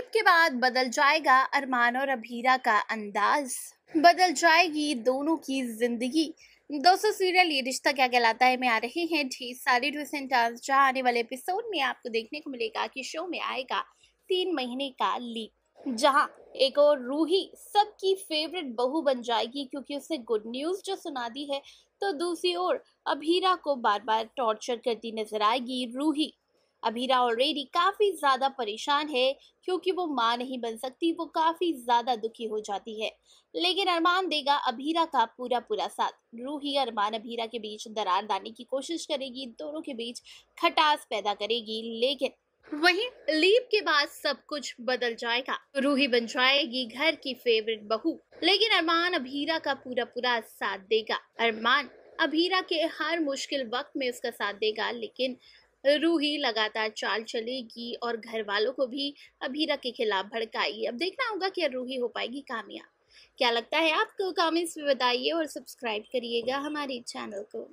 गरीब के बाद बदल जाएगा अरमान और अभीरा का अंदाज बदल जाएगी दोनों की जिंदगी दोस्तों सीरियल ये रिश्ता क्या कहलाता है मैं आ रही हैं ढेर सारे ट्विस्ट एंड टर्न्स जहाँ आने वाले एपिसोड में आपको देखने को मिलेगा कि शो में आएगा तीन महीने का लीक जहाँ एक और रूही सबकी फेवरेट बहू बन जाएगी क्योंकि उसने गुड न्यूज़ जो सुना दी है तो दूसरी ओर अभीरा को बार बार टॉर्चर करती नजर आएगी रूही अभीरा ऑलरेडी काफ़ी ज़्यादा परेशान है क्योंकि वो माँ नहीं बन सकती वो काफ़ी ज़्यादा दुखी हो जाती है लेकिन अरमान देगा अभीरा का पूरा पूरा साथ रूही अरमान अभीरा के बीच दरार डालने की कोशिश करेगी दोनों के बीच खटास पैदा करेगी लेकिन वही लीप के बाद सब कुछ बदल जाएगा रूही बन जाएगी घर की फेवरेट बहू लेकिन अरमान अभीरा का पूरा पूरा साथ देगा अरमान अभीरा के हर मुश्किल वक्त में उसका साथ देगा लेकिन रू ही लगातार चाल चलेगी और घर वालों को भी अभीरा के खिलाफ भड़काएगी अब देखना होगा कि रूही हो पाएगी कामयाब क्या लगता है आपको कमेंट्स में बताइए और सब्सक्राइब करिएगा हमारे चैनल को